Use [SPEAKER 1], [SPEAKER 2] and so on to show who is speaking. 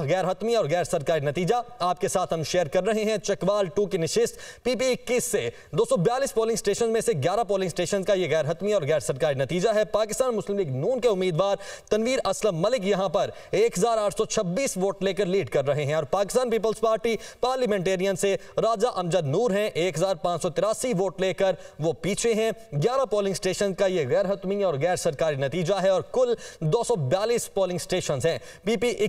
[SPEAKER 1] तो गैर हतमी और गैर सरकारी नतीजा आपके साथ हम शेयर कर रहे हैं चकवाल टू की निशिस्त पीपी इक्कीस से दो पोलिंग स्टेशन में से ग्यारह पोलिंग स्टेशन का यह गैर हतमी और गैर सरकारी नतीजा है पाकिस्तान मुस्लिम लीग नून के उम्मीदवार तनवीर असलम मलिक यहां पर एक वोट लेकर लीड कर रहे हैं और पाकिस्तान पीपल्स पार्टी पार्लियामेंटेरियन से राजा अमजद नूर हैं एक वोट लेकर वो पीछे हैं ग्यारह पोलिंग स्टेशन का यह गैर हतमी और गैर सरकारी नतीजा है और कुल दो पोलिंग स्टेशन है पीपी